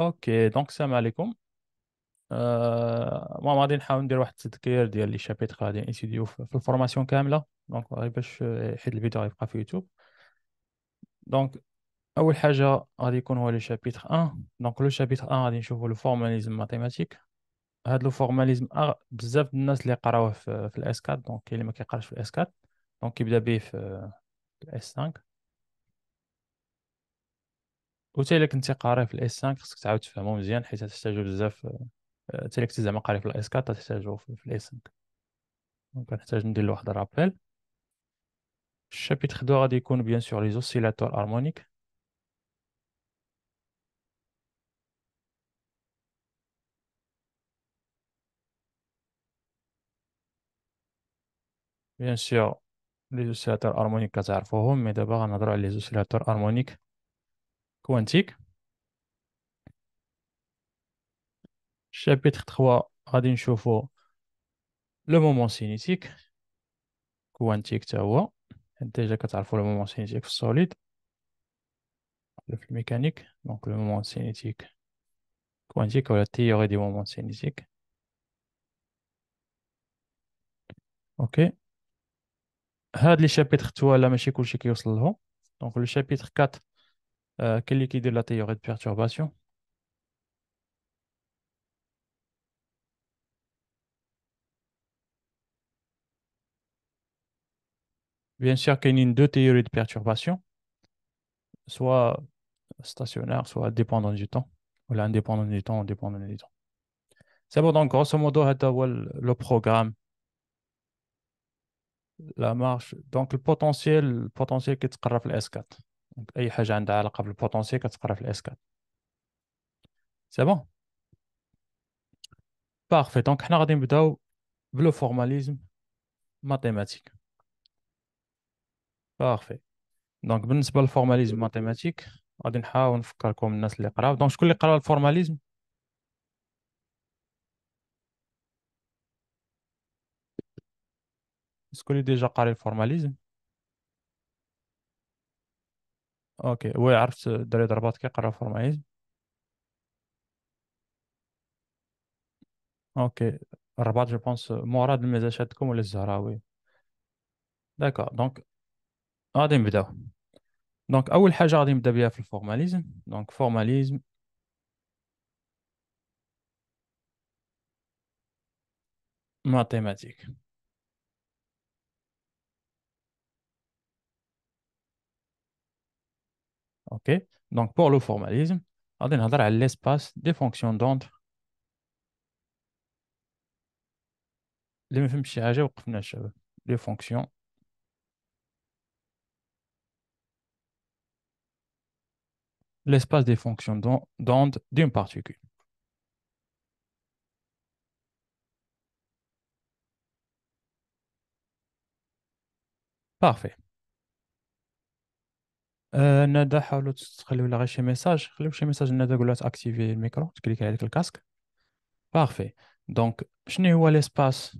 اوكي دونك السلام عليكم آه ما غادي نحاول ندير واحد التذكير ديال لي شابيتر غادي انسيديو في الفورماسيون كامله دونك غير باش آه، حيت الفيديو غيبقى في يوتيوب دونك اول حاجه غادي يكون هو لي شابيتر 1 دونك لو شابيتر 1 غادي نشوفو لو فورماليزم ماتيماتيك هاد لو فورماليزم بزاف الناس اللي قراوه في, في الاس 4 دونك اللي ما كيقراش في الاس 4 دونك كيبدا به في الاس 5 وتا الا كنتي قاري في الاس 5 خصك تعاود تفهمو مزيان حيت تحتاجو بزاف حتى آه، الا كنتي زعما قاري في الاس 4 تحتاجو في الاس 5 دونك نحتاج ندير له واحد الرابيل الشابيتر خدو غادي يكون بيان سور لي زوسيلاتور هارمونيك بيان سور لي زوسيلاتور هارمونيك كتعرفوهم مي دابا غنهضرو على لي زوسيلاتور هارمونيك quantique. Chapitre 3, on va le moment cinétique. Quantique, tu vois. Déjà que tu le moment cinétique solide. Le flux mécanique, donc le moment cinétique quantique ou la théorie du moment cinétique. Ok. chapitre 3, la توا لا qui est 4 euh, quelle est de la théorie de perturbation Bien sûr qu'il y a deux théories de perturbation, soit stationnaire, soit dépendant du temps. Ou l'indépendant du temps, dépendant du temps. C'est bon, donc grosso modo, le programme la marche. Donc, le potentiel, le potentiel qui est S4. دونك اي حاجه عندها علاقه بالبوتونسيال كتقرا في الاس 4 سي بون بارفي دونك حنا غادي نبداو بلو فورماليزم ماتيماتيك بارفي دونك بالنسبه للفورماليزم ماتيماتيك غادي نحاول نفكركم الناس اللي قراو دونك شكون اللي قرا الفورماليزم شكون اللي ديجا قاري الفورماليزم اوكي عرفت الدراري ضربات كيقراو فورماليزم اوكي الرباط جو بونس مراد المزاج عندكم ولا الزهراوي داكور دونك غادي نبداو دونك اول حاجه غادي نبدا بها في الفورماليزم دونك فورماليزم ماتيماتيك OK Donc, pour le formalisme, on va à l'espace des fonctions d'onde. Les fonctions l'espace des fonctions d'onde d'une particule. Parfait. ندى حاولوا تخليو لها غير شي ميساج خليو شي ميساج ندى قول لها تاكتيفي الميكرو تكليكي عليك الكاسك بارفي دونك شنو هو ليسباس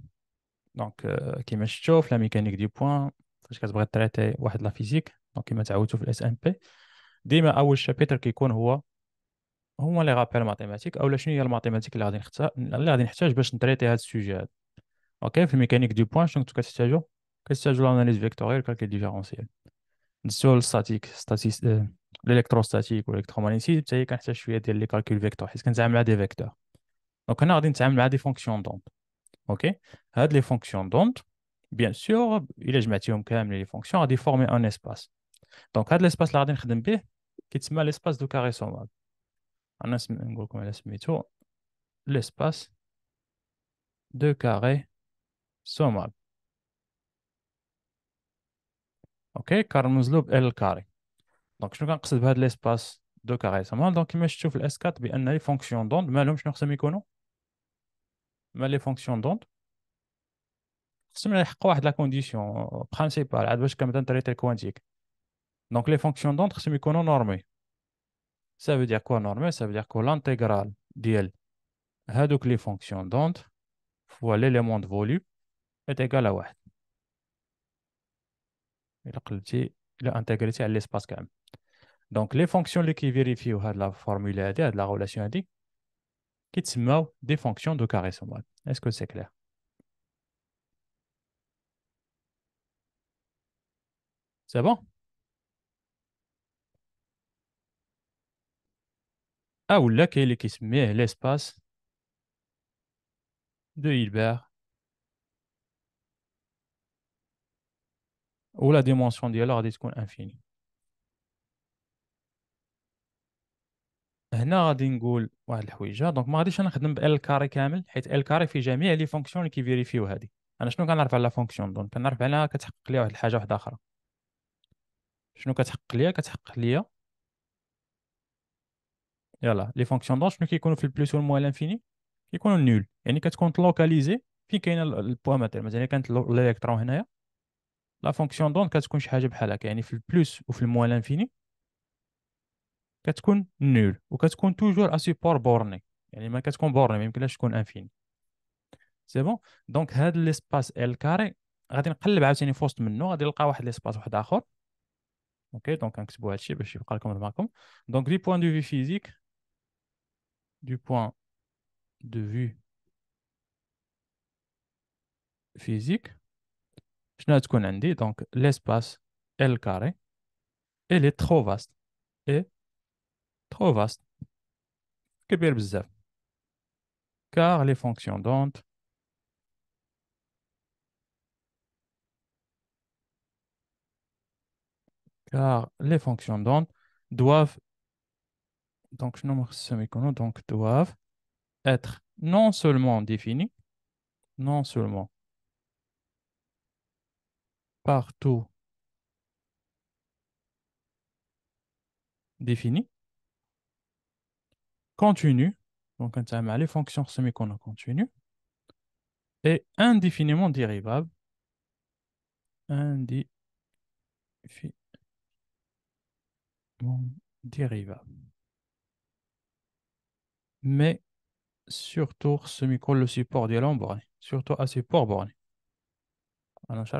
دونك كيما شفتو في لا ميكانيك دي بوان فاش كتبغي تريتي واحد لا فيزيك دونك كيما تعودتو في الاس ام بي ديما اول شابيتر كيكون هو هما لي غابيل ماتيماتيك اولا شنو هي الماتيماتيك اللي غادي نختار اللي غادي نحتاج باش نتريتي هاد السوجي هذا اوكي في الميكانيك دي بوان شنو كنتو كتحتاجو كتحتاجو لاناليز فيكتوريال كالكيل ديفيرونسيال ندوزو للستاتيك ستاتيس الالكتروستاتيك والالكترومغنيتيزم حتى هي كنحتاج شويه ديال لي كالكول فيكتور حيت كنتعامل مع دي فيكتور دونك هنا غادي نتعامل مع دي فونكسيون دونت اوكي هاد لي فونكسيون دونت بيان سور الا جمعتيهم كاملين لي فونكسيون غادي فورمي ان اسباس دونك هاد الاسباس اللي غادي نخدم به كيتسمى ليسباس دو كاري سومال انا سم... نقول لكم على سميتو ليسباس دو كاري سومال Ok, car nous allons faire carré. Donc, je vais faire l'espace de carré. Donc, je vais faire S4, les fonctions d'onde, Vous je vais faire ce que je veux dire. Mais les fonctions d'onde, je vais faire la condition euh, principale, je vais faire ce que je veux dire quantique. Donc, les fonctions d'onde, ce que je veux normées. Ça veut dire quoi, normées Ça veut dire que l'intégrale d'elle, les fonctions d'onde, fois l'élément de volume, est égale à 1 à l'espace quand même. Donc, les fonctions qui vérifient la formule de la relation qui sont des fonctions de carré sombre. Est-ce que c'est clair? C'est bon? Ah ou là, qui est qui se met l'espace de Hilbert. ولا ديمونسيون ديالها غادي تكون انفيني هنا غادي نقول واحد الحويجه دونك ما غاديش نخدم بال كاري كامل حيت ال كاري في جميع لي فونكسيون اللي كيفيريفيو هادي انا شنو كنعرف على لا فونكسيون دونك كنعرف على كتحقق لي واحد الحاجه واحده اخرى شنو كتحقق لي كتحقق لي يلا لي فونكسيون دونك شنو كيكونوا في البلوس والموال انفيني كيكونوا نول يعني كتكون تلوكاليزي فين كاين البوا ماتير مثلا كانت الالكترون هنايا لا فونكسيون دون كتكون شي حاجه بحال هكا يعني في البلوس وفي الموال لانفيني كتكون نول وكتكون توجور اسيبور بورني يعني ما كتكون بورني ما يمكنلاش تكون انفيني سي بون دونك هاد ليسباس ال كاري غادي نقلب عاوتاني في وسط منه غادي نلقى واحد ليسباس واحد اخر اوكي دونك غنكتبوا هادشي باش يبقى لكم دماغكم دونك دي بوان دو في فيزيك دو بوان دو في فيزيك donc l'espace L carré est e trop vaste et trop vaste car les fonctions d'ont car les fonctions dont doivent, donc non, c'est donc doivent être non seulement définies, non seulement partout défini, continue, donc on a les fonctions semi continue continue et indéfiniment dérivable, indéfiniment dérivable. Mais surtout, semi micro, le support de borné surtout à support borné. Alors, je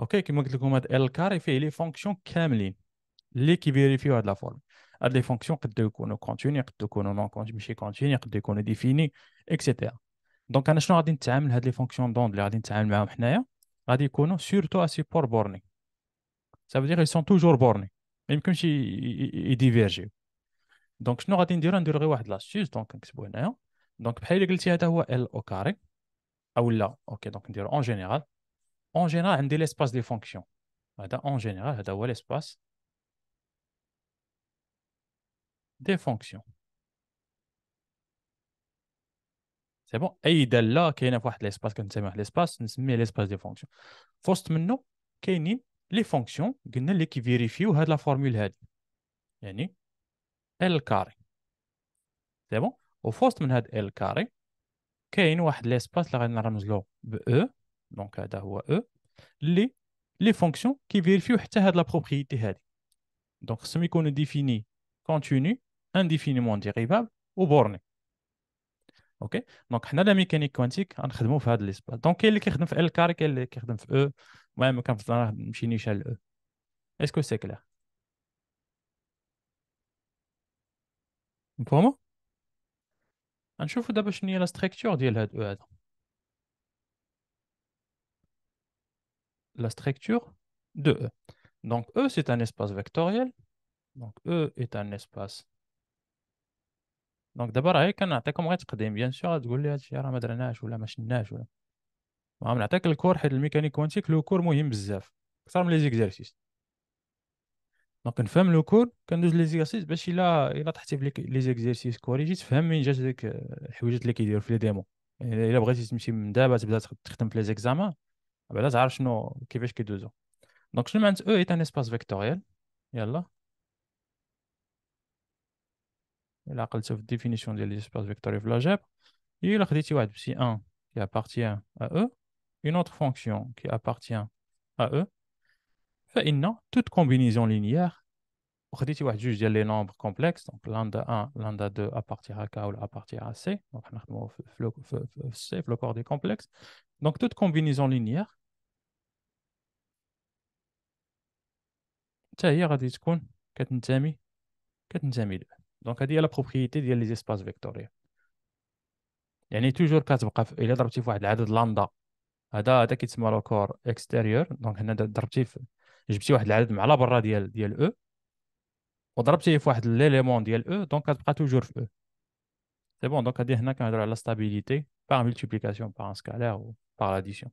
Ok, qui est le l l'E carré, et les fonctions qui vérifient la forme. des fonctions qui sont continuées, qui sont non continuées, qui définies, etc. Donc, quand on a les sont surtout support borné. Ça veut dire qu'elles sont toujours bornés, même si elles divergent. Donc, je vais dire que Donc, ah, en général, اون جينيرال عندي ليسباس دي فونكسيون هذا اون جينيرال هذا هو ليسباس دي فونكسيون سي بون اي داله كاينه في واحد ليسباس كنسمي واحد ليسباس نسميه ليسباس دي فونكسيون فوسط منه كاينين لي فونكسيون قلنا اللي كيفيريفيو هاد لا فورمول هادي يعني ال كاري سي بون وفوسط من هاد ال كاري كاين واحد ليسباس اللي غادي نرمز له ب او e. Donc à D E, les fonctions qui vérifient à partir la propriété Donc ce que nous définissons continue, indéfiniment dérivable ou bornée. Donc, Donc avons la mécanique quantique, nous ne fait l'espace. Donc les qui ne font que L car les qui ne font que E, même quand on E. Est-ce que c'est clair? Pour moi? On va voir d'abord la structure de la E. la structure de E. Donc E, c'est un espace vectoriel. Donc E est un espace. دونك دابا راهي كنعطيكم غير تقديم بيان سور تقول لي هادشي راه ما درناش ولا ما شناش ولا المهم نعطيك الكور حيت الميكانيك كوانتيك لو كور مهم بزاف اكثر من لي زيكزارسيس دونك نفهم لو كور كندوز لي زيكزارسيس باش الا الا طحتي في لي زيكزارسيس كوريجي تفهم من جات ديك الحويجات اللي كيديروا في لي ديمو يعني الا بغيتي تمشي من دابا تبدا تخدم في لي زيكزامان Ah ben là, je ne suis qu'à deux Donc, je ne E est un espace vectoriel. Il y a là. la définition de l'espace vectoriel de l'algèbre. Il y a le réditive ici, 1 qui appartient à E. Une autre fonction qui appartient à E. Et maintenant, toute combinaison linéaire, juste les nombres complexes, donc lambda 1, lambda 2 appartient à K ou appartient à C. Donc, l'argument corps des complexes. Donc, toute combinaison linéaire. حتى هي غادي تكون كتنتمي كتنتمي لها دونك هذه هي لا بروبريتي ديال لي زيسباس فيكتوريال يعني توجور كتبقى في... الا ضربتي في واحد العدد لامدا هذا هذا كيتسمى لو كور اكستيريور دونك هنا ضربتي في... جبتي واحد العدد مع لا برا ديال ديال او e، وضربتيه في واحد ليليمون ديال او e، دونك كتبقى توجور في او سي بون دونك هادي هنا كنهضروا على لا ستابيليتي باغ ملتيبليكاسيون باغ ان سكالير و باغ لاديسيون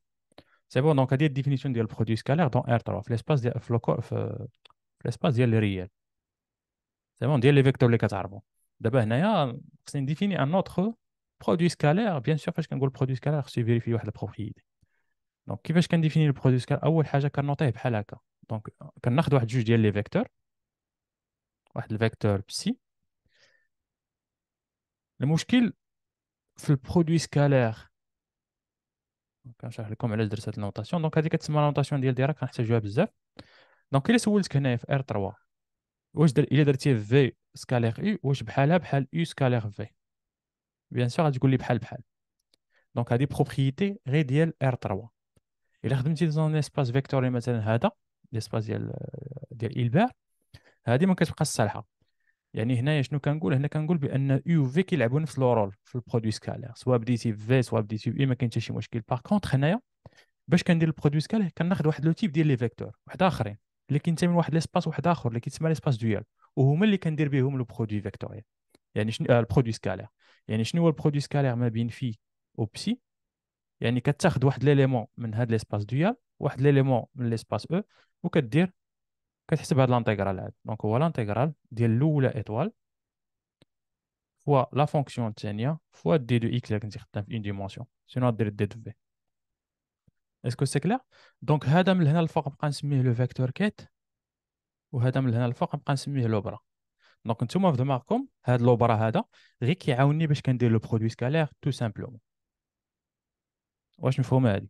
سي بون دونك هذه الديفينيسيون ديال برودوي سكالير دون ار 3 في ليسباس ديال في لوكو في ليسباس ديال الريال سي بون ديال لي فيكتور اللي كتعرفوا دابا هنايا خصني نديفيني ان اوتر برودوي سكالير بيان سور فاش كنقول برودوي سكالير خصو يفيريفي واحد البروبريتي دونك كيفاش كنديفيني البرودوي سكالير اول حاجه كنوطيه بحال هكا دونك كناخذ واحد جوج ديال لي فيكتور واحد الفيكتور بسي المشكل في البرودوي سكالير كنشرح لكم علاش درت هاد النوتاسيون دونك هادي كتسمى النوتاسيون ديال ديراك كنحتاجوها بزاف دونك الا سولتك هنايا في ار 3 واش در الا درتي في سكالير اي واش بحالها بحال اي سكالير في بيان سور غتقول لي بحال بحال دونك هادي بروبريتي غير ديال ار 3 الا خدمتي زون اسباس فيكتوري مثلا هذا ليسباس ديال ديال البير هادي ما كتبقاش صالحه يعني هنايا شنو كنقول هنا كنقول بان يو في كيلعبوا نفس الرول في البرودوي سكالير سواء بديتي في سواء بديتي اي ما كاين حتى شي مشكل باغ كونتر هنايا باش كندير البرودوي سكالير كناخذ واحد لو تيب ديال لي فيكتور واحد اخرين اللي كينتمي لواحد ليسباس واحد اخر اللي كيتسمى ليسباس ديال وهما اللي كندير بهم لو برودوي فيكتوريال يعني شنو آه البرودوي سكالير يعني شنو هو البرودوي سكالير ما بين في وبسي يعني كتاخذ واحد ليليمون من هاد ليسباس ديال واحد ليليمون من ليسباس او e، وكدير كتحسب هاد لانتيغرال عاد دونك هو لانتيغرال ديال الاولى ايطوال فوا لا فونكسيون الثانيه فوا دي دو اكس اللي كنتي خدام في اون ديمونسيون سينو دير دي دو في اسكو سي كلير دونك هذا من هنا الفوق بقى نسميه لو فيكتور كيت وهذا من هنا الفوق بقى نسميه لوبرا دونك نتوما في دماغكم هاد لوبرا هذا غير كيعاوني باش كندير لو برودوي سكالير تو سامبلومون واش مفهومه هادي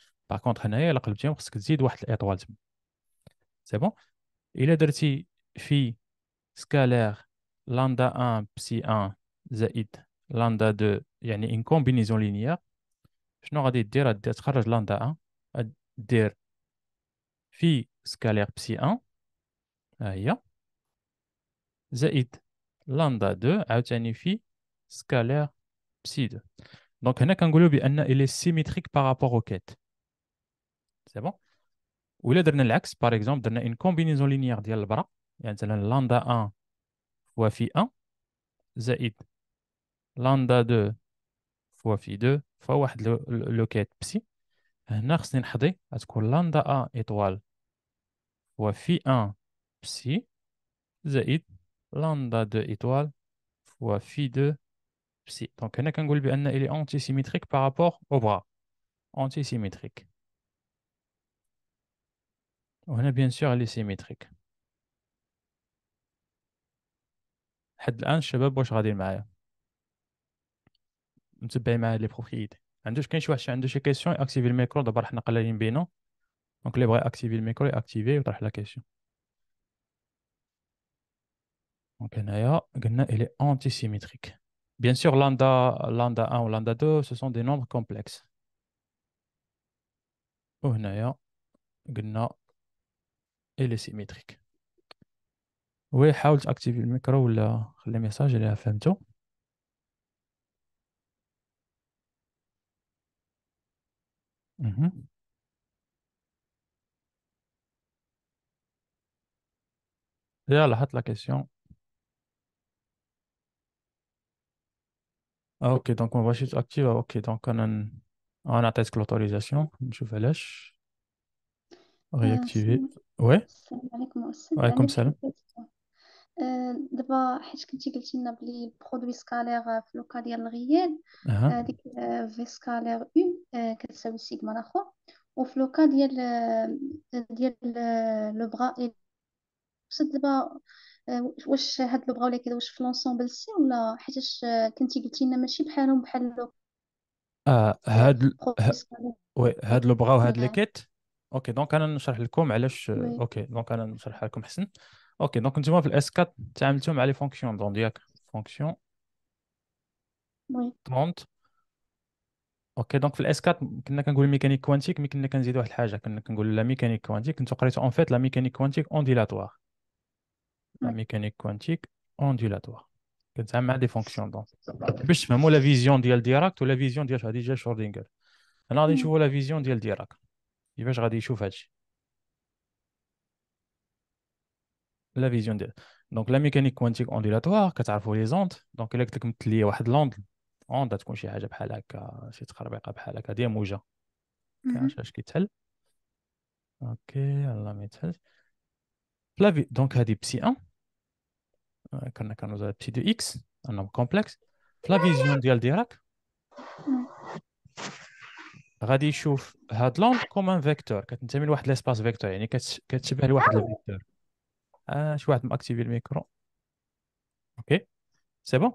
باغ كونتخ هنايا الا قلبتيهم خصك تزيد واحد الايطوال تما سي بون الا درتي في سكالير لاندا 1 بسي 1 زائد لاندا 2 يعني ان كومبينيزون لينيير شنو غادي دير غادي تخرج لاندا 1 دير في سكالير بسي 1 ها هي زائد لاندا 2 عاوتاني في سكالير بسي 2 دونك هنا كنقولوا بان الي سيميتريك بارابور او كيت C'est bon? Ou le dernier axe, par exemple, donnez une combinaison linéaire de l'arbre. on a lambda 1 fois phi 1. lambda 2 fois phi 2. Fois le quête psi. Et on a lambda 1 étoile fois phi 1 psi. lambda 2 étoile fois phi 2 psi. Donc on a quand on a qu'il est antisymmétrique par rapport au bras. Antisymmétrique. On est bien sûr aléasymétrique. Jusqu'à présent, les jeunes ne sont pas venus avec nous. Nous sommes avec les profs. Il y a quand même des questions. Il y a des questions. Activer le micro. On va parler un entre nous. Donc les vrais activer le micro et activer et parler la question. Donc d'ailleurs, il est antisymétrique. Bien sûr, lambda, lambda 1 ou lambda 2, ce sont des nombres complexes. Donc oh, d'ailleurs, il est et les symétriques. Oui, how to activate le micro ou le message, The FMTO. Mm -hmm. la question. ok, donc on va juste activer. Ok, donc on atteste l'autorisation. Je vais lâcher. Réactiver. وي السلام عليكم أستاذ وعليكم السلام دابا حيت كنتي قلتي لنا بلي برودوي سكالير في لوكا ديال الغيال اها في سكالير او كتساوي سيغما الاخر وفي لوكا ديال ديال لو بغا إي دابا واش هاد لو بغا ولا كذا واش في لونسومبل سي ولا حيتاش كنتي قلتي لنا ماشي بحالهم بحال لو اه هاد برودوي سكالير وي هاد لو بغا وهاد لي كيت اوكي دونك انا نشرح لكم علاش اوكي دونك انا نشرح لكم احسن اوكي دونك نتوما في الاس 4 تعاملتوا مع لي فونكسيون دونك ياك فونكسيون وي طونت اوكي دونك في الاس 4 كنا كنقول ميكانيك كوانتيك مي كنا كنزيد واحد الحاجه كنا كنقول لا ميكانيك كوانتيك نتو قريتو اون فيت لا ميكانيك كوانتيك اونديلاتوار لا ميكانيك كوانتيك اونديلاتوار كنتعامل مع دي فونكسيون دونك باش تفهموا لا فيزيون ديال ديراكت ولا فيزيون ديال هذه شوردينغر هنا غادي نشوفوا لا فيزيون ديال ديراكت كيفاش غادي يشوف هادشي لا فيزيون ديال دونك لا ميكانيك كوانتيك اونديلاتوار كتعرفوا لي زوند دونك الا قلت لك مثل ليا واحد لوند اوند تكون شي حاجه بحال هكا شي تخربيقه بحال هكا ديال موجه كيعرفش اش كيتحل اوكي يلا ما يتحلش لا في دونك هادي بسي 1 آه، كنا كنوزا بسي دو اكس انهم كومبلكس في لا فيزيون ديال ديراك غادي يشوف هاد لونغ كوم فيكتور كتنتمي لواحد ليسباس فيكتور يعني كتشبه لواحد الفيكتور آه شي واحد ماكتيفي الميكرو اوكي سي بون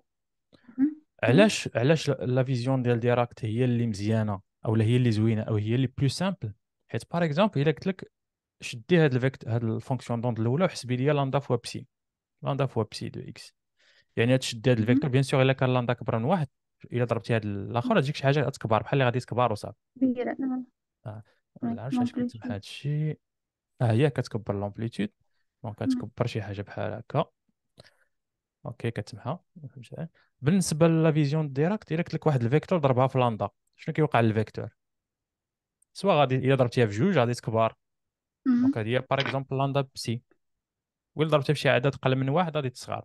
علاش علاش لا فيزيون ديال ديراكت هي اللي مزيانه او هي اللي زوينه او هي اللي بلو سامبل حيت باغ اكزومبل الا قلت لك شدي هاد الفيكت هاد الفونكسيون دوند الاولى وحسبي لي لاندا فوا بسي لاندا فوا بسي دو اكس يعني تشدي هاد الفيكتور بيان سور الا كان لاندا كبر من واحد الا ضربتي هذا الاخر تجيك شي حاجه تكبر بحال اللي غادي تكبر وصافي كبيره نعم. اه ما عرفتش علاش هذا الشيء اه هي كتكبر لومبليتود دونك كتكبر شي حاجه بحال هكا اوكي كتسمعها بالنسبه لا فيزيون ديريكت ديريكت لك واحد الفيكتور ضربها في لاندا شنو كيوقع للفيكتور سوا غادي الا ضربتيها في جوج غادي تكبر دونك هذه هي باغ اكزومبل لاندا بسي ولا ضربتيها في شي عدد قل من واحد غادي تصغر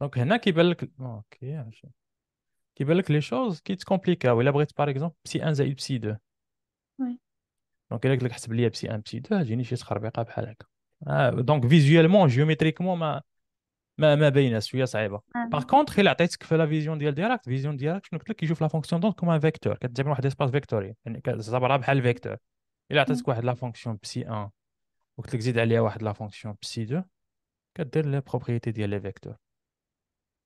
Donc, il y en a qui veulent que les choses qui se compliquent. exemple, il a par exemple psi 1 et psi 2. Donc, il y a quelqu'un qui psi 1, psi 2. J'ai dit, je suis un peu Donc, visuellement, géométriquement, ma mais mais bien est bon par contre il a peut ce que fait la vision directe, vision direct je ne joue la fonction donc comme un vecteur qu'est-ce que j'appelle un espace vectoriel c'est ça parle le vecteur il a peut-être quoi la fonction psi 1 ou que l'exil d'aller la fonction psi 2 qu'est-ce que les propriétés des vecteurs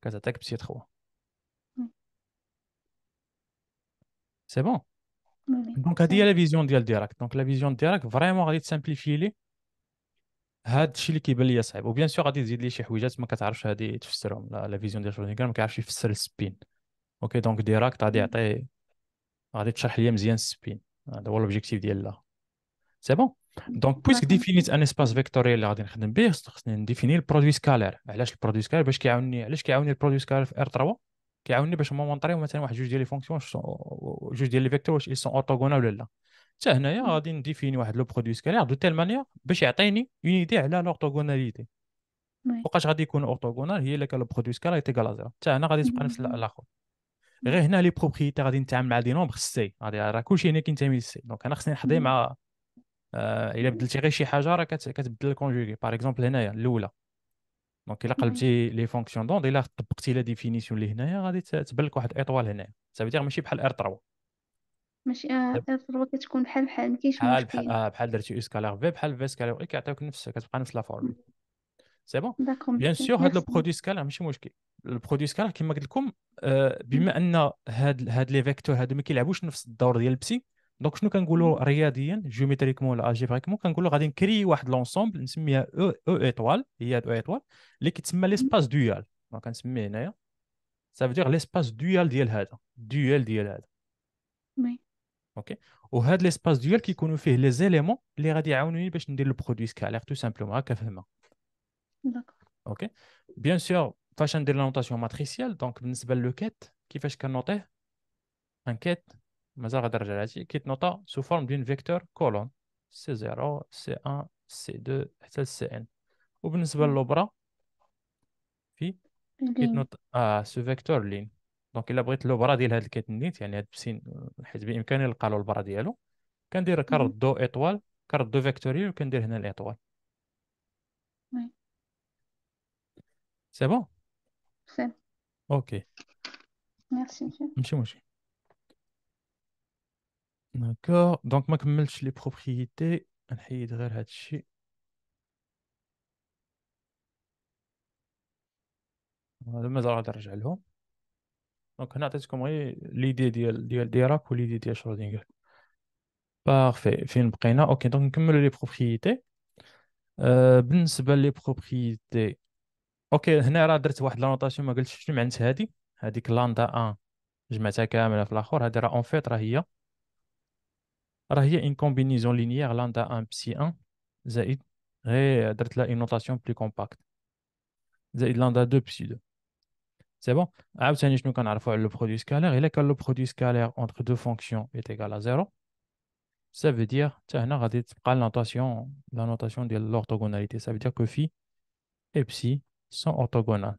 Quand attaque psy 3. Mm. C'est bon. Mm. Donc هي لا فيزيون ديال ديراكت دونك لا فيزيون ديراكت فريمون غادي تسامبليفي لي هاد الشيء اللي كيبان لي صعيب وبيان سور غادي تزيد لي شي حويجات ما كتعرفش هادي تفسرهم لا فيزيون ديال شرودينغر ما كيعرفش يفسر السبين اوكي دونك ديراكت غادي يعطي غادي تشرح لي مزيان السبين هذا هو لوبجيكتيف لا سي بون دونك بويسك ديفينيت ان اسباس فيكتوريال اللي غادي نخدم به خصني نديفيني البرودوي سكالير علاش البرودوي سكالير باش كيعاوني علاش كيعاوني البرودوي سكالير في ار 3 كيعاوني باش مونطريو مثلا واحد جوج ديال لي فونكسيون جوج ديال لي فيكتور واش سون اورتوغونال ولا لا حتى هنايا غادي نديفيني واحد لو برودوي سكالير دو تيل مانيير باش يعطيني اون ايدي على لورتوغوناليتي وقاش غادي يكون اورتوغونال هي اللي كان لو برودوي سكالير تيكال زيرو حتى هنا غادي تبقى نفس الاخر غير هنا لي بروبريتي غادي نتعامل مع دي نومبر سي غادي راه كلشي هنا كينتمي للسي دونك انا خصني نحضي مع آه، الا بدلتي غير شي حاجه راه كتبدل الكونجوغي باغ اكزومبل هنايا الاولى دونك الا قلبتي لي فونكسيون دوند الا طبقتي لا ديفينيسيون اللي هنايا غادي تبان لك واحد ايطوال هنايا سافي دير ماشي بحال ار 3 ماشي آه، ار 3 كتكون بحال بحال ما كاينش مشكل بحال اه بحال درتي اسكالار في بحال في اسكالار اي كيعطيوك نفس كتبقى نفس لا فورم سي بون بيان سور هاد لو برودوي سكالار ماشي مشكل البرودوي سكالار كما قلت لكم آه، بما ان هاد هاد لي فيكتور هادو ما كيلعبوش نفس الدور ديال بسي donc nous quand nous regardons géométriquement là j'ai vraiment quand nous regardons qu' il y a une l'ensemble il y a e e étoile il y étoile les qui sont l'espace dual donc quand il y ça veut dire l'espace dual de l'had dual de oui ok au had l'espace dual qui nous les éléments les radier au niveau de le produit scalaire tout simplement qu'effectivement ok bien sûr en fonction de la notation matricielle donc c'est le ket qui fait qu'on notait un مازال غادي نرجع لهادشي كيتنوطا سو فورم دون فيكتور كولون سي زيرو سي ان سي دو حتى سي ان وبالنسبه للوبرا في كيتنوط اه سو فيكتور لين دونك الا بغيت لوبرا ديال هاد الكيتنيت يعني هاد بسين حيت بامكاني نلقى له البرا ديالو كندير كارت دو ايطوال كارت دو فيكتوريال وكندير هنا الايطوال سي بون سي اوكي ميرسي ماشي ماشي داكوغ دونك ما كملتش لي بروبريتي نحيد غير هذا الشيء مازال غادي نرجع لهم دونك هنا عطيتكم غير ليدي ديال ديال ديراك وليدي ديال شرودينغر بارفي فين بقينا اوكي دونك نكملوا لي بروبريتي أه بالنسبه لي بروبريتي اوكي هنا راه درت واحد لانوطاسيون ما قلتش شنو معنات هادي هذيك لاندا 1 جمعتها كامله في الاخر هادي راه اون فيت راه هي Alors, il y a une combinaison linéaire lambda 1 psi 1 zaïd et là une notation plus compacte lambda 2 psi 2 c'est bon عاوتاني شنو كنعرفوا على le produit scalaire الا كان le produit scalaire entre deux fonctions est égal à 0 ça veut dire حتى هنا غادي la notation de l'orthogonalité ça veut dire que phi et psi sont orthogonales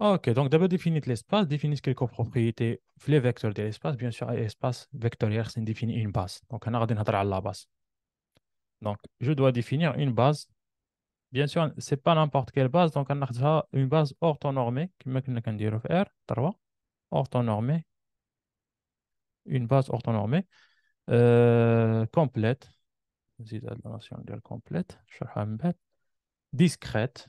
OK, donc d'abord définir l'espace, définir quelques propriétés, les vecteurs de l'espace, bien sûr, l'espace vectoriel, c'est définir une base. Donc, on a la base. Donc, je dois définir une base. Bien sûr, ce n'est pas n'importe quelle base, donc on a une base orthonormée, qui est dire R, 3, orthonormée, une base orthonormée, euh, complète, la complète, discrète,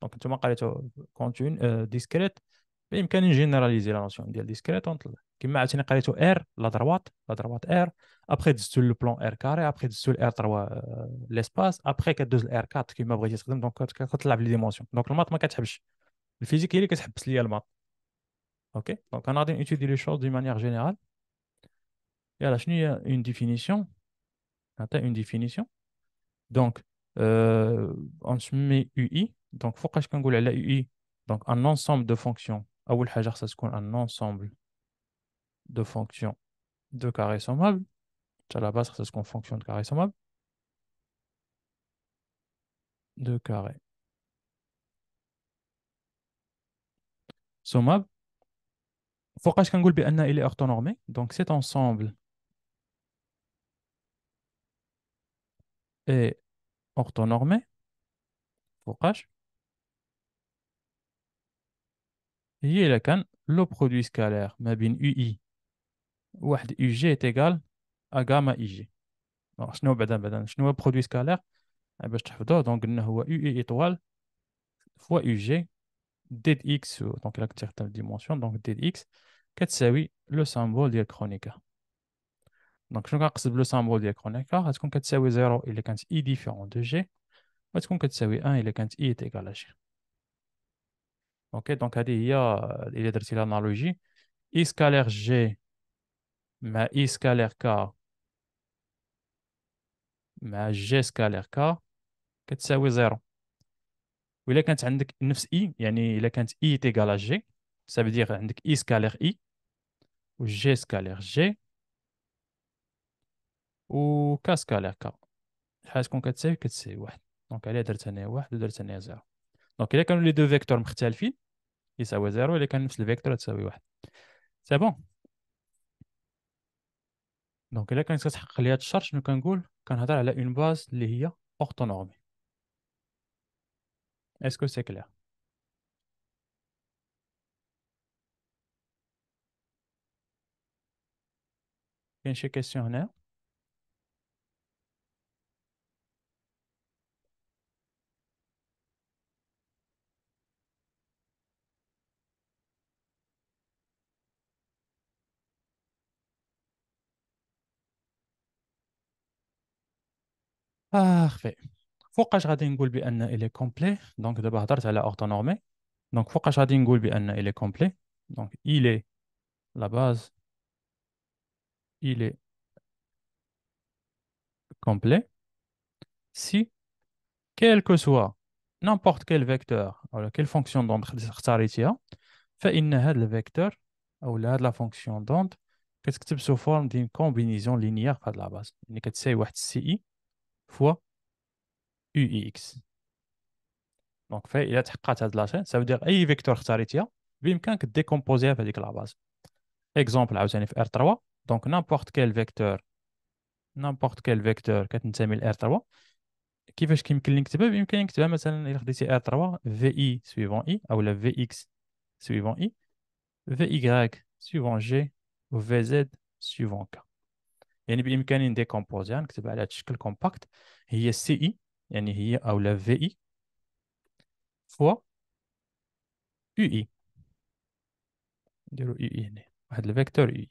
Donc tu m'as parlé de continu discret, on peut généraliser la notion de discrète. on peut comme tu m'as dit on R la droite la droite R après du le plan R carré après du R3 euh, l'espace après qu'a deux R4 comme on a pas utilisé donc on va jouer les dimensions donc le maths elle k'habche la physique elle k'habs li la maths OK donc on va dire étudier les choses de manière générale يلا شنو هي une définition on a une définition donc euh en ce UI donc, Foucault, je vais vous dire un ensemble de fonctions. La première chose, c'est qu'il un ensemble de fonctions de carré sommable. La deuxième, c'est qu'il y une fonction de carré sommable. De carré sommable. Foucault, je vais bien qu'il est a Donc, cet ensemble est orthonormé, Foucault. Il y a le produit scalaire, UI, UG e est égal à gamma IG. Donc, si nous avons le produit scalaire, donc UI e étoile fois UG, d'X donc la dimension, donc le symbole Donc, je regarde que le symbole e diachronique. 0, de g, ou 1, i est égal à g. اوكي دونك هذه هي الا درتي لانالوجي اي سكالير جي مع اي سكالير كا مع جي سكالير كا كتساوي زيرو وإلا كانت عندك نفس اي يعني إلا كانت اي تيغالا جي سا فيدير عندك اي سكالير اي و جي سكالير جي و كا سكالير كا شحال تكون كتساوي كتساوي واحد دونك عليها درت انايا واحد و درت انايا زيرو دونك الا كانوا لي دو فيكتور مختلفين يساوي زيرو الا كان نفس الفيكتور تساوي واحد سي بون دونك الا كانت كتحقق لي هاد الشرط شنو كنقول كنهضر على اون باز اللي هي اورتونورمي اسكو سي كلير كاين شي كيسيون هنا parfait. faut que je rédigne pour lui en il est complet donc de par là c'est la orthonormé donc faut que je rédigne pour lui en il est complet donc il est la base il est complet si quel que soit n'importe quel vecteur quelle fonction d'ordre discretité hein, fait une haie de vecteur ou la haie la fonction d'onde, sous forme d'une combinaison linéaire de la base. une catégorie ci fois ux. Donc, il y a la ça veut dire a vecteur vecteur qui est avec la base. Exemple, là, avez R3, donc n'importe quel vecteur, n'importe quel vecteur qui R3, qui que R3, VI suivant I, ou v VX suivant I, VY suivant G, VZ suivant K. يعني بامكاني نديكومبوزيها يعني نكتب على هذا الشكل كومباكت هي سي اي e، يعني هي او لا في اي فوا يو اي نديرو يو اي e هنا واحد الفيكتور يو اي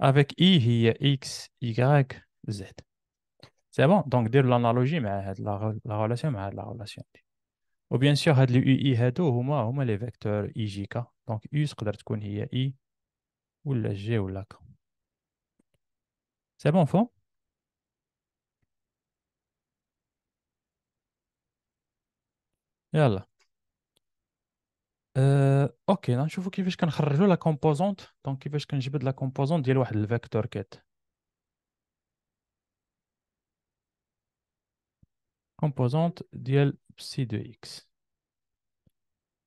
افيك اي هي اكس يغيك زد سي بون دونك دير لانالوجي مع هاد لا غولاسيون مع هاد لا غولاسيون دي و بيان سور هاد اليو اي e هادو هما هما لي فيكتور اي جي كا دونك يو تقدر تكون هي اي ولا جي ولا كا C'est bon, enfant? يلا أه، اوكي نشوفوا كيفاش كنخرجوا لا كومبوزونت دونك كيفاش كنجبد لا كومبوزونت ديال واحد الفيكتور كات كومبوزونت ديال بسي دو اكس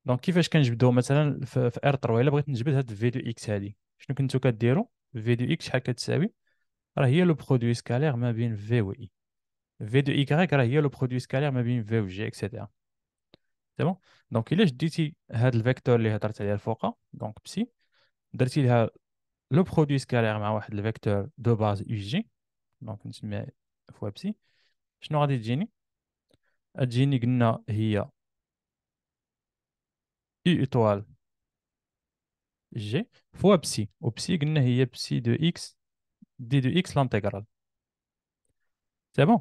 دونك كيفاش كنجبدو مثلا في ار 3 الا بغيت نجبد هاد في دو اكس هادي شنو كنتو كديروا في دو اكس شحال كتساوي il le produit scalaire, mais bien V I. V de Y, il le produit scalaire, mais bien V ou G, etc. C'est bon Donc, il est dit le vecteur est le donc psi, le produit scalaire avec le vecteur de base UG, donc on fois psi. Je dit Il قلنا étoile G fois psi. Ou psi, قلنا هي psi de X دي دو اكس الانتجرال سي بون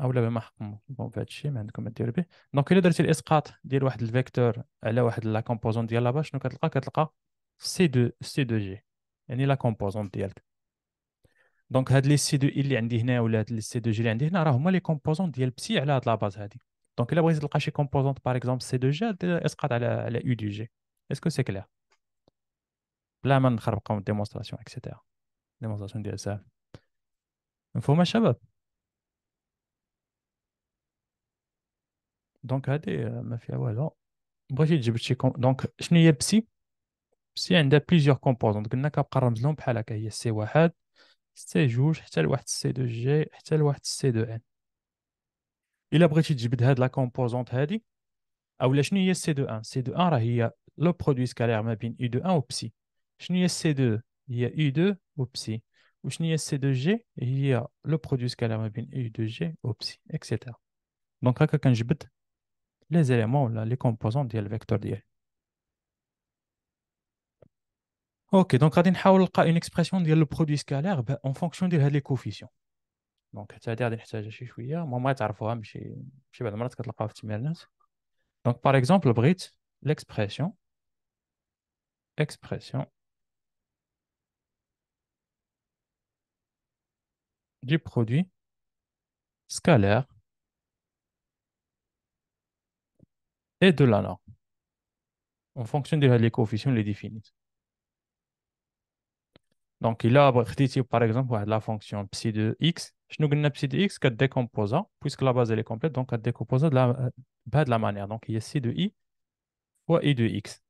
اولا بما حكم بون فهاد الشيء ما عندكم ما دير به دونك الا درتي الاسقاط ديال واحد الفيكتور على واحد لا كومبوزون ديال لاباش شنو كتلقى كتلقى سي دو سي دو جي يعني لا كومبوزون ديالك دونك هاد لي سي دو اي اللي عندي هنا ولا هاد لي سي دو جي اللي عندي هنا راه هما لي كومبوزون ديال بسي على هاد لاباز هادي دونك الا بغيتي تلقى شي كومبوزون باغ اكزومبل سي دو جي دير اسقاط على على او دو جي اسكو سي كلير بلا ما نخربقهم الديمونستراسيون اكسيتيرا ديمونستراسيون ديال ساعه مفهوم الشباب دونك هادي آه، ما فيها والو بغيتي تجبد شي كوم... دونك شنو هي بسي بسي عندها بليزيور كومبوزونت قلنا كنبقى نرمز لهم بحال هكا هي سي واحد سي جوج حتى لواحد سي دو جي حتى لواحد سي دو ان الا بغيتي تجبد هاد لا كومبوزونت هادي اولا شنو هي سي دو ان سي دو ان راه هي لو برودوي سكالير ما بين اي دو ان و بسي Je n'ai pas C2, il y a U2 ou Psi. Ou je n'ai pas C2G, il y a le produit scalaire U2G ou Psi, etc. Donc, quand je vais les éléments, les composants du vecteur, ok. Donc, je vais une expression du produit scalaire ben, en fonction de coefficients. Donc, je vais faire une expression. Je vais faire une expression. Donc, par exemple, l'expression. du produit scalaire et de la norme. En fonction de les coefficients les définis. Donc, il a par exemple la fonction psi de x. Je nous donne psi de x décompose, puisque la base elle est complète, donc elle décompose de la, euh, de la manière. Donc, il y a psi de i fois i de x.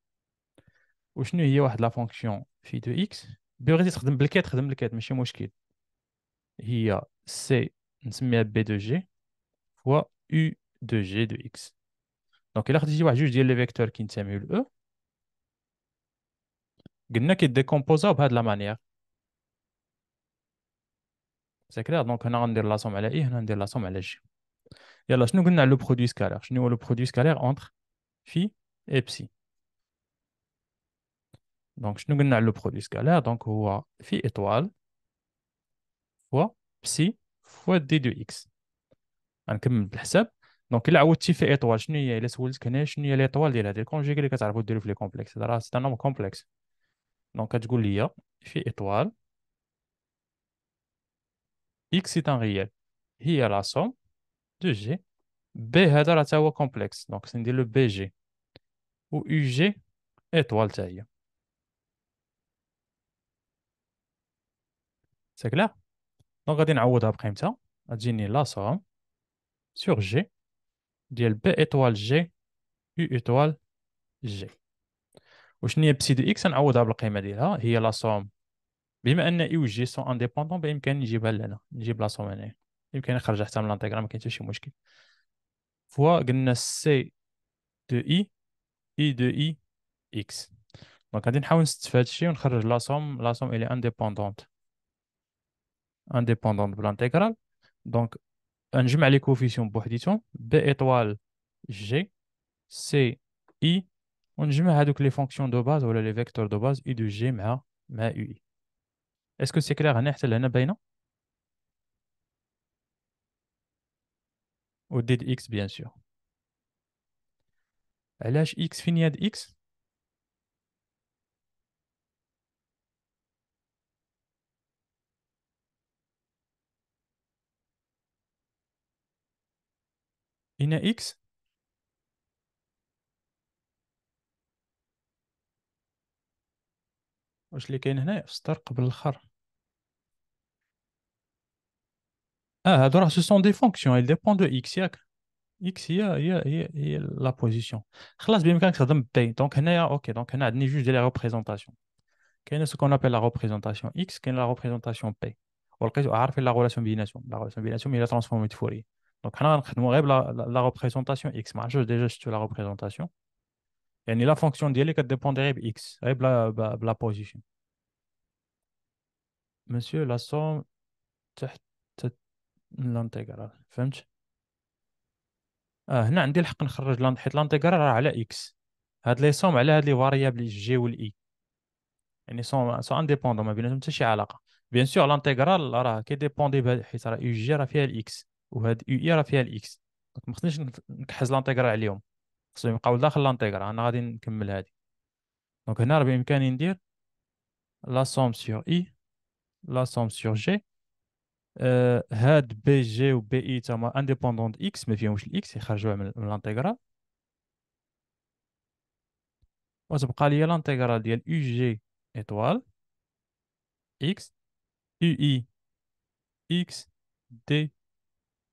Ou je nous y a la fonction phi de x. بغيتي تخدم بالكي تخدم بالكي ماشي مشكل il y a C B de G fois U de G de X. Donc, il a juste les vecteurs qui s'amusent E. Il qui décomposé de la manière. C'est clair, donc on a la somme à la I, on a la somme à la Et alors, nous avons le produit scalaire. Nous avons le produit scalaire entre phi et psi. Donc, nous avons le produit scalaire, donc on a phi étoile فوا بسي فوا دي دو اكس غنكمل بالحساب دونك الا عودتي في ايطوال شنو هي الا سولتك هنا شنو هي ليطوال ديال هاد الكونجيغ اللي كتعرفوا ديروا في لي كومبلكس هذا راه ستانوم كومبلكس دونك كتقول لي في ايطوال اكس سي ان ريال هي لا سوم دو جي بي هذا راه تا هو كومبلكس دونك ندير لو بي جي و يو جي ايطوال تا هي سي كلا دونك غادي نعوضها بقيمتها غتجيني لا سوم سور جي ديال بي ايطوال جي يو ايطوال جي وشنو هي بسي دو اكس نعوضها بالقيمه ديالها هي لا سوم بما ان اي و جي سون انديبوندون بامكاني نجيبها لهنا نجيب لا سوم هنايا يمكن يخرج حتى من الانتيغرام ما كاين حتى شي مشكل فوا قلنا سي دو اي اي دو اي اكس دونك غادي نحاول نستفاد شي ونخرج لا سوم لا سوم الي انديبوندونت indépendante de l'intégrale. Donc, on à les coefficients bouhditon, B étoile G, C, I, on jume avec les fonctions de base ou les vecteurs de base, I de G, mais ma UI. Est-ce que c'est clair à l'anabaina Ou D de X, bien sûr. L'âge X, fini de X Il y a X. Ce c'est ah, Ce sont des fonctions. Elles dépendent de X. X la position. C'est Donc, on a Il y a ce qu'on appelle la représentation X. la représentation P. la relation bination La relation mais la a été دونك حنا غنخدمو غير بلا لا ريبريزونطاسيون اكس ما عرفتش ديجا شفتوا لا ريبريزونطاسيون يعني لا فونكسيون ديالي كديبوندي غير باكس غير بلا بلا بوزيشن مسيو لا سوم تحت لانتيغرال فهمت اه هنا عندي الحق نخرج لان حيت لانتيغرال راه على اكس هاد لي سوم على هاد لي فاريابل جي والاي يعني سو سون انديبوندون ما بيناتهم حتى شي علاقه بيان سور لانتيغرال راه كيديبوندي حيت راه يو جي راه فيها الاكس وهاد يو اي راه فيها الاكس دونك ما خصنيش نكحز لانتيغرا عليهم خصهم يبقاو داخل لانتيغرا انا غادي نكمل هادي دونك هنا راه بامكاني ندير لا سوم سيغ اي لا سوم سيغ جي آه هاد بي جي و بي اي تما انديبوندون اكس ما فيهمش الاكس يخرجوها من لانتيغرال وتبقى لي لانتيغرال ديال يو جي ايطوال اكس يو اي اكس دي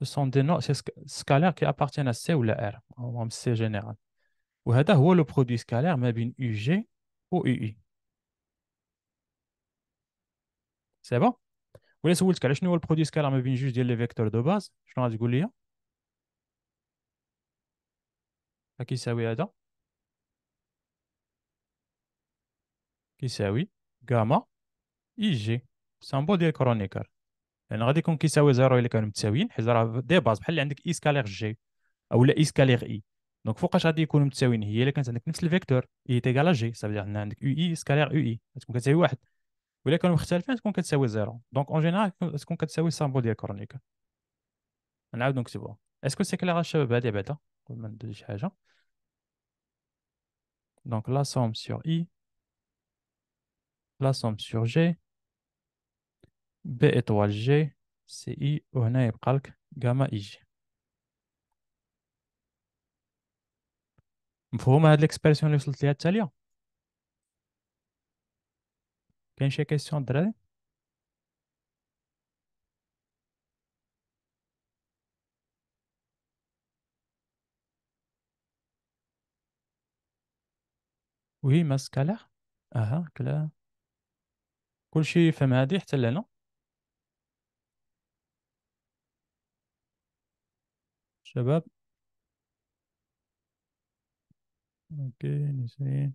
Ce sont des nombres scalaires qui appartiennent à C ou à R, en C général. Ou là, où le produit scalaire, mais bien UG ou UI. C'est bon Vous voulez ce que le produit scalaire, mais bien juste les vecteurs de base Je n'en ai pas dit. À qui ça oui, Adam Qui ça oui Gamma, IG. C'est un beau لان غادي يكون كيساوي زيرو الا كانوا متساويين حيت راه دي باز بحال اللي عندك اي سكالير جي او لا اي سكالير اي دونك فوقاش غادي يكونوا متساويين هي الا كانت عندك نفس الفيكتور اي تيغال جي صافي عندنا عندك يو اي سكالير يو اي تكون كتساوي واحد ولا كانوا مختلفين تكون كتساوي زيرو دونك اون جينيرال تكون كتساوي سامبول ديال كرونيكا نعاودو نكتبوها اسكو سي كلاغ الشباب هادي بعدا قبل ما ندوز شي حاجه دونك لا سوم سور اي لا سوم سور جي بي اطوال جي سي اي وهنا يبقى لك جاما اي جي مفهومه هاد الاكسبرسيون اللي وصلت ليها التاليه كاين شي كيسيون الدراري وي ما سكالير اها كلا كلشي فهم هادي حتى لهنا شباب اوكي نسين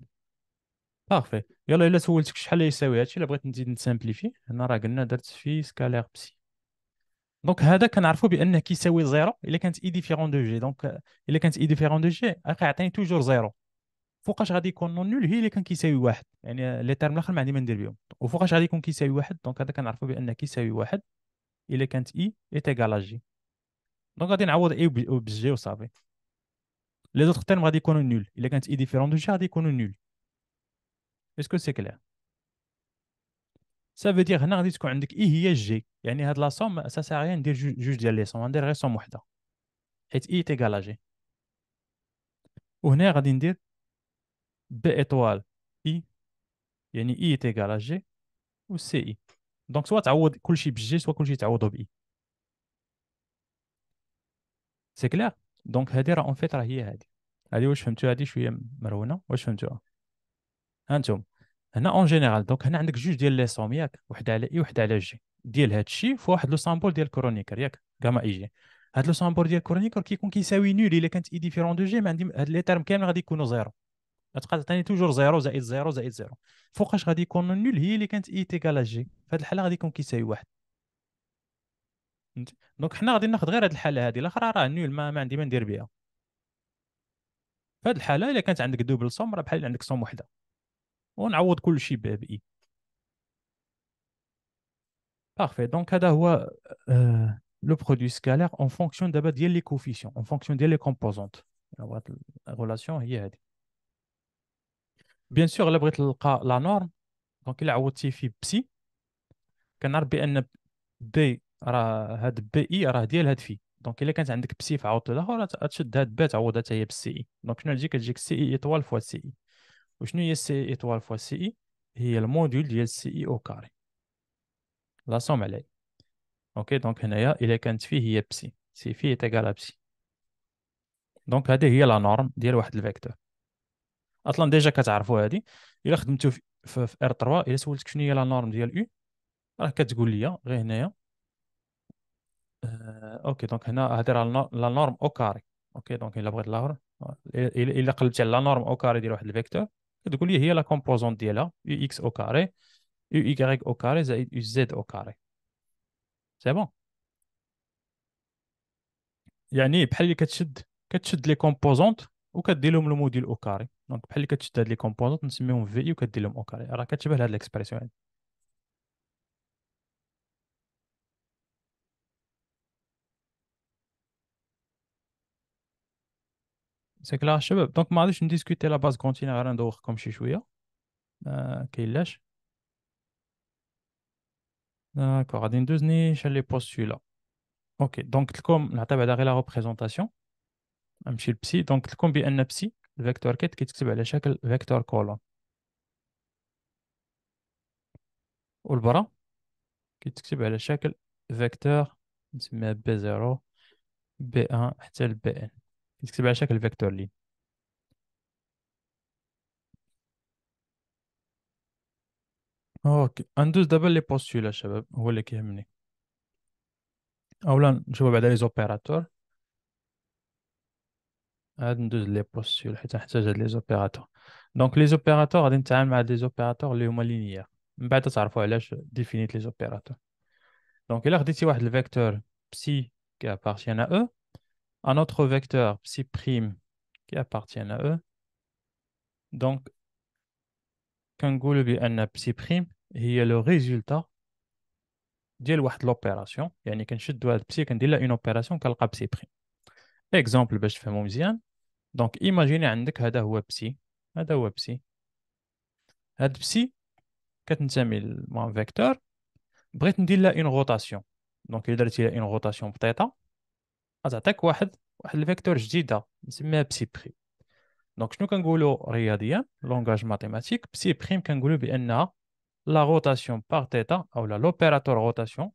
بارفي يلا الا سولتك شحال يساوي هادشي الا بغيت نزيد نسامبليفي هنا راه قلنا درت في سكالير بسي دونك هذا كنعرفو بانه كيساوي زيرو الا كانت اي ديفيرون دو جي دونك الا كانت اي ديفيرون دو جي كيعطيني توجور زيرو فوقاش غادي يكون نون نول هي اللي كان كيساوي واحد يعني لي تيرم الاخر ما عندي ما ندير بهم وفوقاش غادي يكون كيساوي واحد دونك هذا كنعرفو بانه كيساوي واحد الا كانت اي e جي دونك غادي نعوض اي بجي جي وصافي لي زوتر تيرم غادي يكونوا نول الا كانت اي ديفيرون دو جي غادي يكونوا نول اسكو سي كلير سا فو هنا غادي تكون عندك اي هي جي يعني هاد لا سوم سا سا غير ندير جوج ديال لي سوم ندير غير سوم وحده حيت اي تيكالا جي وهنا غادي ندير ب ايطوال اي يعني اي تيكالا جي و سي اي دونك سوا تعوض كلشي بجي سوا كلشي تعوضو باي سي كلير دونك هادي راه اون فيت راه هي هادي هادي واش فهمتوا هادي شويه مرونه واش فهمتوها هانتوم هنا اون جينيرال دونك هنا عندك جوج ديال لي سوم ياك وحده على اي وحده على جي ديال هاد الشيء في واحد لو سامبول ديال كرونيكر ياك غاما اي جي هاد لو سامبول ديال كرونيكر كيكون كيساوي نول الا كانت اي ديفيرون دو جي ما عندي هاد لي تيرم كامل غادي يكونوا زيرو غتبقى تعطيني توجور زيرو زائد زيرو زائد زيرو فوقاش غادي يكون نول هي اللي كانت اي تيكالا جي فهاد الحاله غادي يكون كيساوي واحد دونك حنا غادي ناخذ غير هذه الحاله هذه الاخرى راه نول ما, ما عندي ما ندير بها في الحاله الا كانت عندك دوبل سوم راه بحال عندك سوم وحده ونعوض كل شيء باي بارفي دونك هذا هو لو برودوي سكالير اون فونكسيون دابا ديال لي كوفيسيون اون فونكسيون ديال لي كومبوزونت الريلاسيون هي هذه بيان سور الا بغيت نلقى لا نورم دونك الا عوضتي في بسي كنعرف بان بي راه هاد بي اي راه ديال هاد في دونك الا كانت عندك بسي في عوض الاخر تشد هاد با تعوضها حتى هي بالسي اي دونك شنو تجي كتجيك سي اي ايطوال فوا سي اي وشنو هي سي اي ايطوال فوا سي اي هي الموديول ديال سي اي او كاري لا سوم علي اوكي دونك هنايا الا كانت فيه هي بسي سي في تيكالا بسي دونك هذه هي لا نورم ديال واحد الفيكتور اصلا ديجا كتعرفوا هذه الا خدمتو في ار 3 الا سولتك شنو هي لا نورم ديال يو راه كتقول لي غير هنايا آه، اوكي دونك هنا هضر على لا نورم او كاري اوكي دونك الا بغيت لا الا قلبتي على لا نورم او كاري ديال واحد الفيكتور كتقول لي هي لا كومبوزون ديالها يو اكس او كاري يو ايغريك او كاري زائد يو زد او كاري سي بون يعني بحال اللي كتشد كتشد لي كومبوزونت وكدير لهم الموديل او كاري دونك بحال اللي كتشد هاد لي كومبوزونت نسميهم في اي وكدير لهم او كاري راه كتشبه لهاد ليكسبريسيون هادي c'est clair, chabab. Donc, je vais discuter de la base continue à comme euh, je suis. D'accord, je vais aller postuler. Ok, donc, comme la table d'arrêt la représentation, je vais le psi. Donc, le combi n psi, le vecteur qui est écrit à l'échelle vecteur colon. Ou ben, le bras, qui est écrit à l'échelle vecteur, B0, B1, c'est Bn. نكتب على شكل فيكتور لين اوكي ندوز دابا لي بوستولا شباب هو اللي كيهمني اولا نشوفو بعدا لي زوبيراتور عاد ندوز لي بوستول حيت نحتاج هاد لي زوبيراتور دونك لي زوبيراتور غادي نتعامل مع هاد لي زوبيراتور اللي هما لينيير من بعد تعرفوا علاش ديفينيت لي زوبيراتور دونك الا خديتي واحد الفيكتور بسي كابارتيان ا او e. un autre vecteur psi prime qui appartient à E. Donc, quand on que psi prime est le résultat de l'opération, il y a une opération qui psi prime. Exemple, ben, je fais mon Donc, imaginez que psi a un psi. هذا هو بسي هذا vecteur كتنتمي لمون بغيت ندير une rotation. Donc, il y درتي une rotation peut غتعطيك واحد واحد الفيكتور جديده نسميها بسي بريم دونك شنو كنقولوا رياضيا لونغاج ماتيماتيك بسي بريم كنقولوا بانها لا روتاسيون بار تيتا او لا لوبيراتور روتاسيون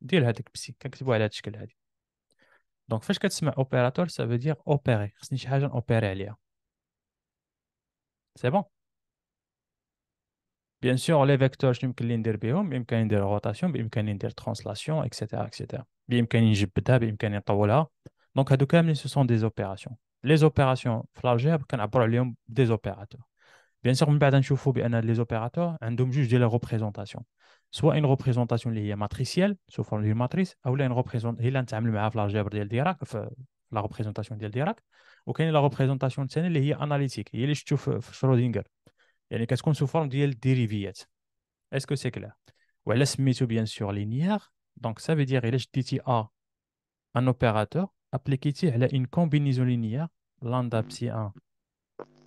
ديال هذاك بسي كنكتبوا على هذا الشكل هذا دونك فاش كتسمع اوبيراتور سا فو دير اوبيري خصني شي حاجه نوبيري عليها سي بون بيان سور لي فيكتور شنو يمكن لي ندير بهم بامكاني ندير روتاسيون بامكاني ندير ترانسلاسيون اكسيتيرا اكسيتيرا بامكاني نجبدها بامكاني نطولها Donc, à tout cas, ce sont des opérations. Les opérations, l'algèbre, quand on a des opérateurs. Bien sûr, on peut pas les opérateurs, on doit juste la représentation. Soit une représentation matricielle, sous forme de matrice, ou une représentation, il a l'algèbre de la représentation de Dirac, ou la représentation de est analytique, il est chouf Schrödinger. Qu'est-ce qu'on sous forme de dérivé Est-ce que c'est clair Ou elle est bien sûr linéaire, donc ça veut dire qu'il est un opérateur, appliquez على une combinaison لينيير لاندا بسي 1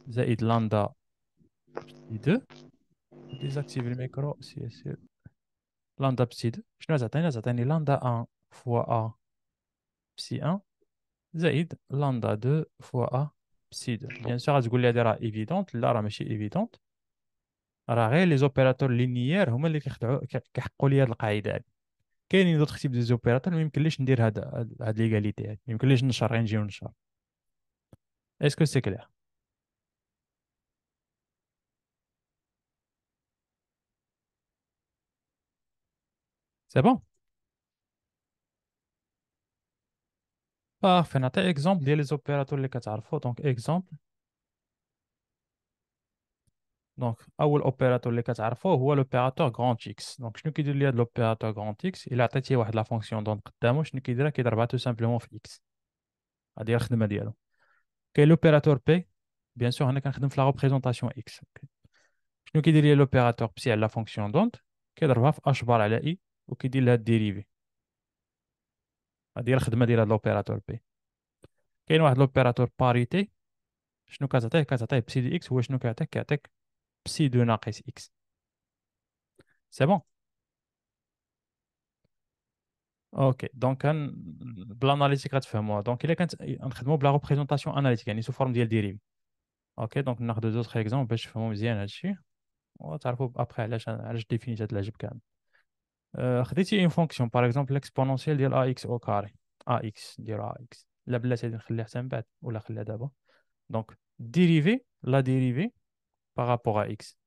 زائد لاندا بسي 2 ديزاكتيفي الميكرو سي اس lambda psi 2 شنو تعطينا تعطيني لاندا 1 فوا ا بسي 1 زائد لاندا 2 فوا ا بسي 2 بيان سور غتقول لي هذه راه ايفيدونت لا راه ماشي ايفيدونت راه غير لي زوبيراتور لينيير هما اللي كيخدعوا كيحققوا لي هذه القاعده هذه كاينين دوطخ تيب دي زوبيراتور ما يمكنليش ندير هاد هاد ليغاليتي هاد ما يمكنليش نشر غير نجي ونشر اسكو سي كلير سي بون بارفي نعطي اكزومبل ديال لي زوبيراتور اللي كتعرفو دونك اكزومبل دونك اول اوبيراتور اللي كتعرفوه هو لوبيراتور غراند اكس دونك شنو كيدير ليا هاد لوبيراتور غراند اكس الا عطيتيه واحد لا فونكسيون دون قدامه شنو كيديرها كيضربها تو سامبلومون في اكس هادي هي الخدمه ديالو كاين لوبيراتور بي بيان سور هنا كنخدم في لا ريبريزونطاسيون اكس شنو كيدير ليا لوبيراتور بسي على لا فونكسيون دونت كيضربها في اش بار على اي وكيدير لها الديريفي هادي هي الخدمه ديال هاد لوبيراتور بي كاين واحد لوبيراتور باريتي شنو كتعطيه كتعطيه بسي دي اكس هو شنو كيعطيك كيعطيك de 2 x. C'est bon. Ok, donc un euh, plan analytique à moi. Donc il est un euh, traitement de la représentation analytique, hein, sous forme de dérive. Ok, donc on avons deux autres exemples, je fais moi bien là-dessus. Oh, après, je définis cette logique. Hein. Euh, une fonction, par exemple, l'exponentielle de ax au carré. ax, dire ax. La blessée de la ou la d'abord. Donc, dérivée, la dérivée, باغابوغ ا اكس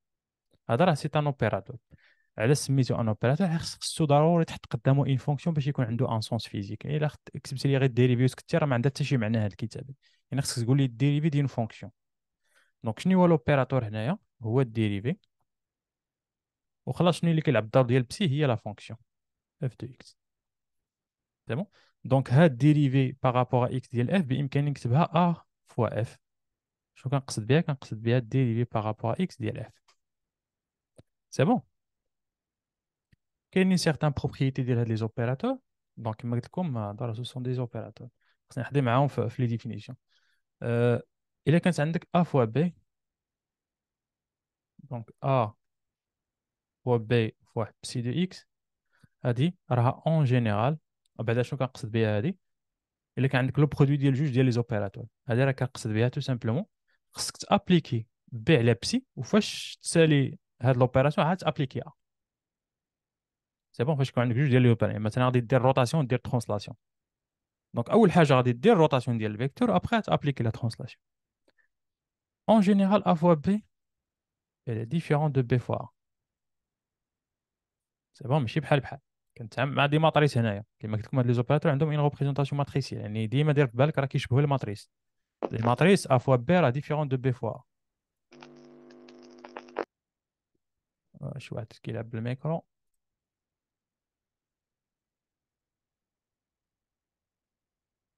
هذا راه سيت ان اوبيراتور على سميتو ان اوبيراتور خصو ضروري تحط قدامه اون فونكسيون باش يكون عنده ان سونس فيزيك الا كتبت لي غير ديريفي كثير راه ما عندها حتى شي معنى هاد الكتابه يعني خصك تقول لي الديريفي ديال فونكسيون دونك شنو هو لوبيراتور هنايا هو الديريفي وخلاص شنو اللي كيلعب الدور ديال بسي هي لا فونكسيون اف دو اكس تمام دونك هاد الديريفي باغابوغ اكس ديال اف بامكاني نكتبها ا فوا اف Je crois que c'est bien quand c'est dérivé par rapport à x f. C'est bon. Quelle est une propriétés propriété des opérateurs Donc, imaginez comment ça se fait des opérateurs. Regardez, mais on fait les définitions. Il est conscient A fois B, donc A fois B fois Psi de x, a dit, alors en général, je crois que c'est bien, il est conscient que le produit du juge dit les opérateurs. C'est-à-dire que c'est bien tout simplement. خصك تابليكي بي على بسي وفاش تسالي هاد لوبيراسيون عاد تابليكيها سي بون فاش يكون عندك جوج ديال لوبيراسيون مثلا غادي دير روتاسيون دير ترونسلاسيون دونك اول حاجه غادي دير روتاسيون ديال الفيكتور ابخي تابليكي لا ترونسلاسيون اون جينيرال ا فوا بي elle ديفيرون دو بي فوا سي بون ماشي بحال بحال كنتعامل مع دي ماتريس هنايا كما قلت لكم هاد لي زوبيراتور عندهم اون ريبريزونطاسيون ماتريسيال يعني ديما دير في بالك راه كيشبهوا الماتريس Les matrices A fois B la différente de B fois A. Ah, je vais vois ce qu'il a le micro.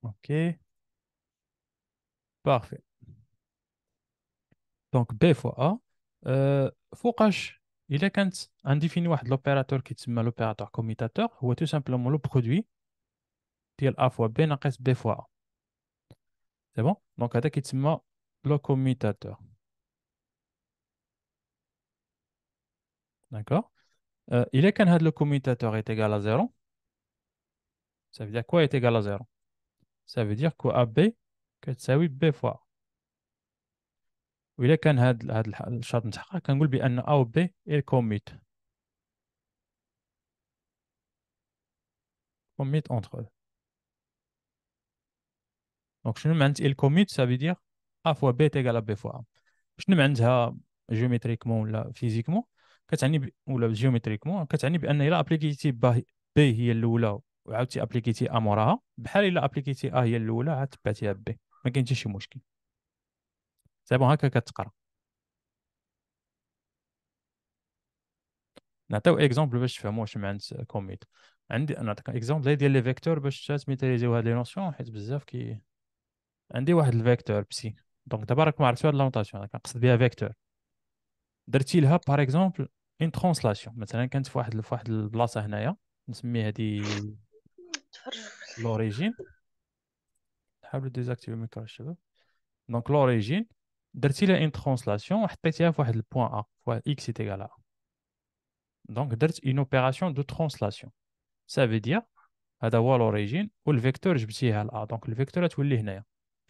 Ok. Parfait. Donc B fois A. Euh, il est quand on définit l'opérateur qui est l'opérateur commutateur, ou tout simplement le produit, qui A fois B, B fois A. C'est bon Donc, هذا كيتسمى le commutateur. D'accord euh, Il est quand le commutateur est égal à 0. Ça veut dire quoi est égal à 0 Ça veut dire que AB كتساوي B fois. il وإلا كان هاد هاد الشرط متحقق كنقول بأن A و B commute. Commute entre eux. دونك شنو معنات الكوميوت سا في دير ا فوا بي تيغال ا بي فوا ا شنو معناتها جيومتريكمون ولا فيزيكمون كتعني ب... ولا جيومتريكمون كتعني بان الا ابليكيتي بي هي الاولى وعاودتي ابليكيتي ا موراها بحال الا ابليكيتي ا هي الاولى عاد تبعتيها بي ما كاين حتى شي مشكل سي بون هكا كتقرا نعطيو اكزومبل باش تفهموا واش معنات كوميت عندي نعطيك اكزومبل ديال لي فيكتور باش تميتريزيو هاد لي نوسيون حيت بزاف كي عندي واحد الفيكتور بسي دونك دابا راك ما عرفتش هاد لونطاسيون انا كنقصد بها فيكتور درتي لها باغ اكزومبل اون ترونسلاسيون مثلا كانت في واحد في واحد البلاصه هنايا نسميها هادي لوريجين حاولوا ديزاكتيفي الميكرو الشباب دونك لوريجين درتي لها اون ترونسلاسيون وحطيتيها في واحد البوان ا فواحد اكس ايتيغال ا دونك درت اون اوبيراسيون دو ترونسلاسيون سا في دير هذا هو لوريجين والفيكتور جبتيها ل ا دونك الفيكتور تولي هنايا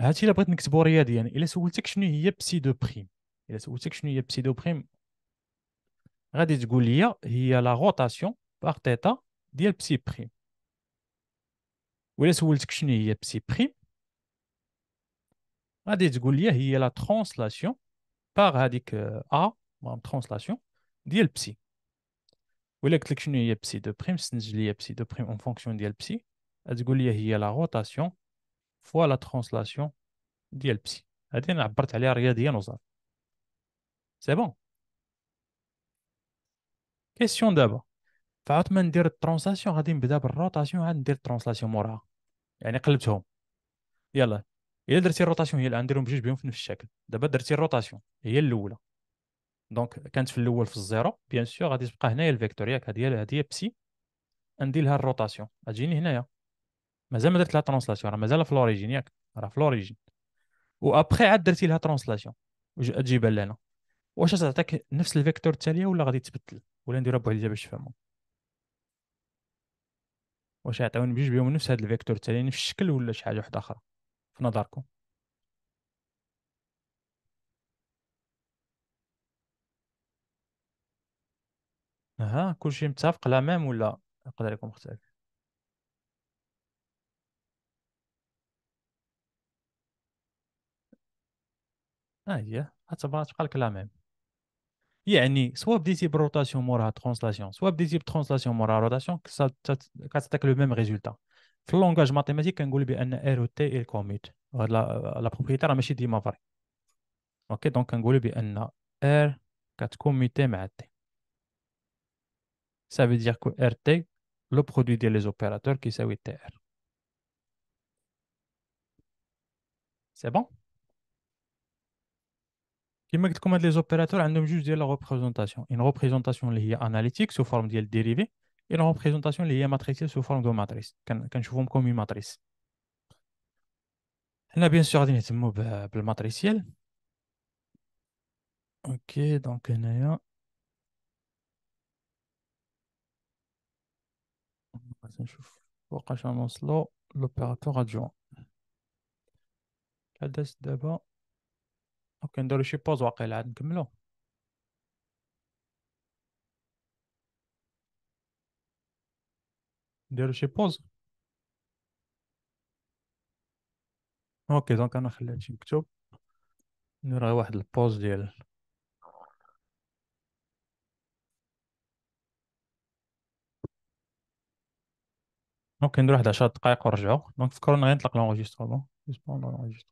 هادشي الا بغيت نكتبو رياضي يعني الا سولتك شنو هي بسي دو بريم الا سولتك شنو هي بسي دو بريم غادي تقول لي هي لا روتاسيون باغ تيتا ديال بسي بريم ولا سولتك شنو هي بسي بريم غادي تقول لي هي لا ترانسلاسيون باغ هذيك ا مام ترانسلاسيون ديال بسي ولا قلت لك شنو هي بسي دو بريم سنج لي بسي دو بريم اون فونكسيون ديال بسي تقول لي هي لا روتاسيون فوا لا ترانسلاسيون ديال بسي هادي انا عبرت عليها رياضيا وصافي سي بون كيسيون دابا فعاد ما ندير الترانسلاسيون غادي نبدا بالروتاسيون عاد ندير الترانسلاسيون موراها يعني قلبتهم يلا الا درتي الروتاسيون هي اللي غنديرهم بجوج بهم في نفس الشكل دابا درتي الروتاسيون هي الاولى دونك كانت في الاول في الزيرو بيان سور غادي تبقى هنايا الفيكتور ياك هادي هادي بسي ندير لها الروتاسيون غتجيني هنايا مازال ما درت لها ترانسلاسيون راه مازال في لوريجين ياك راه في لوريجين وابخي عاد درتي لها ترانسلاسيون تجيبها لهنا واش تعطيك نفس الفيكتور التاليه ولا غادي تبدل ولا نديرها بوحديتها باش تفهمو واش يعطيوني بجوج بهم نفس هذا الفيكتور التالي نفس الشكل ولا شي حاجه واحده اخرى في نظركم ها كلشي متفق لا ميم ولا يقدر يكون مختلف Ah oui, ça va être quelque la même. Il y a soit en disant que rotation est translation, soit en disant rotation, la translation est rotation, ça donne le même résultat. le langage mathématique, on dit que R ou T il commute. La propriétaire ne dit pas Ok Donc, on dit que R est commuté par T. Ça veut dire que R T le produit des opérateurs, qui est T R. C'est bon il me dit combien opérateurs ont juste des représentation. Une représentation liée à l'analytique sous forme de dérivée et une représentation liée à la sous forme de matrice, quand je trouve comme une matrice. on a bien sûr dit les pour la matrice. OK, donc on a On va passer à l'opérateur adjoint. La DS d'abord. اوكي نديرو شي بوز واقيلا عاد نكملو نديرو شي بوز اوكي دونك انا خليت شي مكتوب ندير غير واحد البوز ديال اوكي ندير واحد 10 دقائق ونرجعو دونك فكرنا غير نطلق لونجيسترومون جوست بون لونجيسترومون